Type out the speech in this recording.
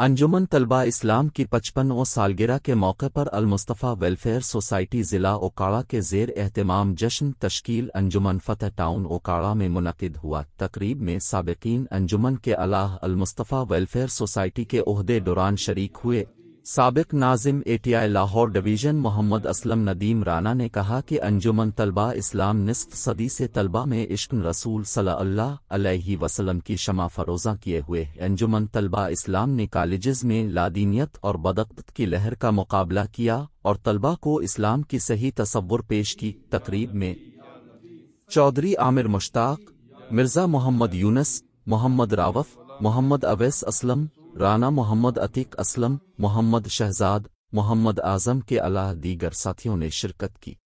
अंजुमन तलबा इस्लाम की पचपनों सालगिरह के मौके पर अलमुस्तफ़ा वेलफेयर सोसाइटी ज़िला ओकाड़ा के जेर अहतमाम जश्न तश्कील अंजुमन फतेह टाउन ओकाड़ा में मुनद हुआ तकरीब में सबकिन अंजुमन के अलाह अलमुस्तफ़ा वेलफेयर सोसाइटी के अहदे दौरान शरीक हुए सबक नाजिम एटीआई लाहौर डिवीज़न मोहम्मद असलम नदीम राना ने कहा कि अंजुमन तलबा इस्लाम निसफ सदी से तलबा में इश्क रसूल सल्ला वसलम की शमा फरोज़ा किए हुए अंजुमन तलबा इस्लाम ने कॉलेजेस में लादीनियत और बदकत की लहर का मुकाबला किया और तलबा को इस्लाम की सही तस्वुर पेश की तकरीब में चौधरी आमिर मुश्ताक मिर्ज़ा मोहम्मद यूनस मोहम्मद रावफ मोहम्मद अवैस असलम राना मोहम्मद अतीक असलम मोहम्मद शहजाद मोहम्मद आजम के अलावा दीगर साथियों ने शिरकत की